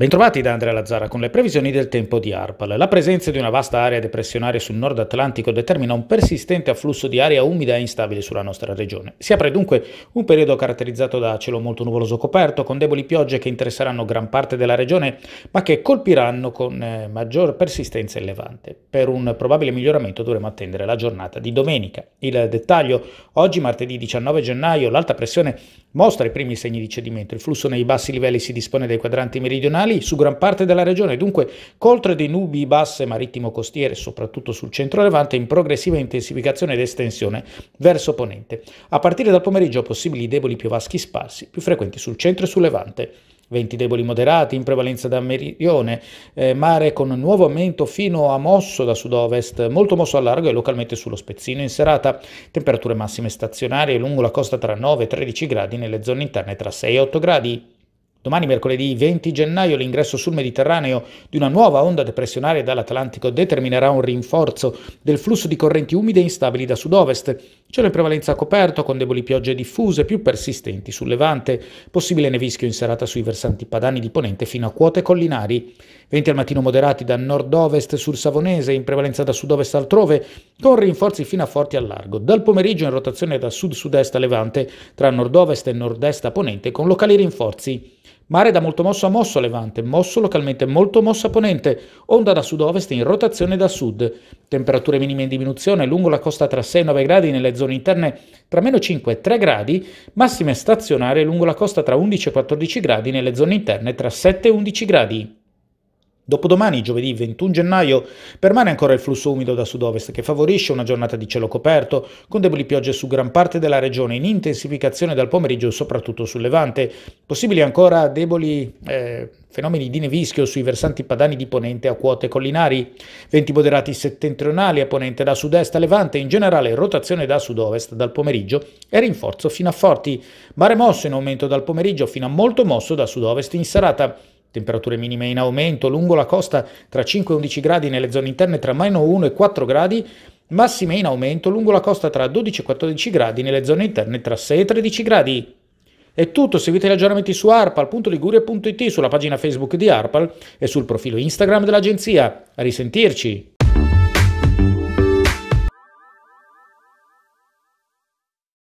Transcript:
Bentrovati da Andrea Lazzara con le previsioni del tempo di ARPAL. La presenza di una vasta area depressionaria sul nord Atlantico determina un persistente afflusso di aria umida e instabile sulla nostra regione. Si apre dunque un periodo caratterizzato da cielo molto nuvoloso coperto, con deboli piogge che interesseranno gran parte della regione, ma che colpiranno con eh, maggior persistenza il levante. Per un probabile miglioramento dovremo attendere la giornata di domenica. Il dettaglio, oggi martedì 19 gennaio, l'alta pressione mostra i primi segni di cedimento. Il flusso nei bassi livelli si dispone dai quadranti meridionali su gran parte della regione, dunque coltre dei nubi basse marittimo-costiere, soprattutto sul centro-levante, in progressiva intensificazione ed estensione verso ponente. A partire dal pomeriggio possibili deboli piovaschi sparsi, più frequenti sul centro e sul levante venti deboli moderati in prevalenza da meridione, eh, mare con nuovo aumento fino a mosso da sud-ovest, molto mosso a largo e localmente sullo spezzino in serata, temperature massime stazionarie lungo la costa tra 9 e 13 gradi, nelle zone interne tra 6 e 8 gradi. Domani mercoledì 20 gennaio l'ingresso sul Mediterraneo di una nuova onda depressionaria dall'Atlantico determinerà un rinforzo del flusso di correnti umide e instabili da sud-ovest. Cielo in prevalenza coperto con deboli piogge diffuse più persistenti sul Levante, possibile nevischio in serata sui versanti padani di Ponente fino a quote collinari. Venti al mattino moderati da nord-ovest sul Savonese, in prevalenza da sud-ovest altrove, con rinforzi fino a forti al largo. Dal pomeriggio in rotazione da sud-sud-est a Levante, tra nord-ovest e nord-est a Ponente, con locali rinforzi. Mare da molto mosso a mosso a levante, mosso localmente molto mosso a ponente, onda da sud-ovest in rotazione da sud. Temperature minime in diminuzione lungo la costa tra 6 e 9 gradi nelle zone interne tra meno 5 e 3 gradi, massime stazionarie lungo la costa tra 11 e 14 gradi nelle zone interne tra 7 e 11 gradi. Dopodomani, giovedì 21 gennaio, permane ancora il flusso umido da sud-ovest che favorisce una giornata di cielo coperto, con deboli piogge su gran parte della regione in intensificazione dal pomeriggio soprattutto sul Levante. Possibili ancora deboli eh, fenomeni di nevischio sui versanti padani di ponente a quote collinari, venti moderati settentrionali a ponente da sud-est a Levante, in generale rotazione da sud-ovest dal pomeriggio e rinforzo fino a forti, mare mosso in aumento dal pomeriggio fino a molto mosso da sud-ovest in serata temperature minime in aumento, lungo la costa tra 5 e 11 gradi nelle zone interne tra meno 1 e 4 gradi, massime in aumento lungo la costa tra 12 e 14 gradi nelle zone interne tra 6 e 13 gradi. È tutto, seguite gli aggiornamenti su arpal.liguria.it, sulla pagina Facebook di Arpal e sul profilo Instagram dell'agenzia. A risentirci!